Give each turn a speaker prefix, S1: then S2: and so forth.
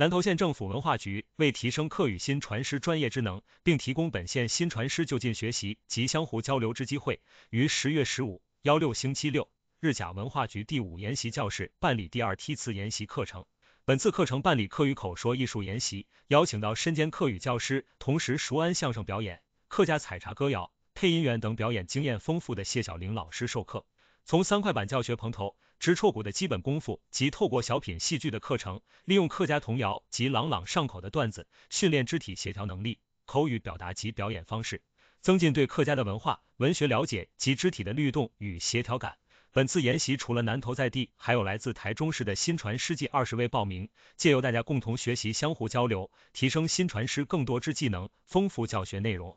S1: 南头县政府文化局为提升客语新传师专业之能，并提供本县新传师就近学习及相互交流之机会，于十月十五（幺六）星期六日假文化局第五研习教室办理第二梯次研习课程。本次课程办理客语口说艺术研习，邀请到身兼客语教师，同时熟谙相声表演、客家采茶歌谣、配音员等表演经验丰富的谢小玲老师授课。从三块板教学蓬头、直戳骨的基本功夫，及透过小品戏剧的课程，利用客家童谣及朗朗上口的段子，训练肢体协调能力、口语表达及表演方式，增进对客家的文化、文学了解及肢体的律动与协调感。本次研习除了南投在地，还有来自台中市的新传师计二十位报名，借由大家共同学习、相互交流，提升新传师更多之技能，丰富教学内容。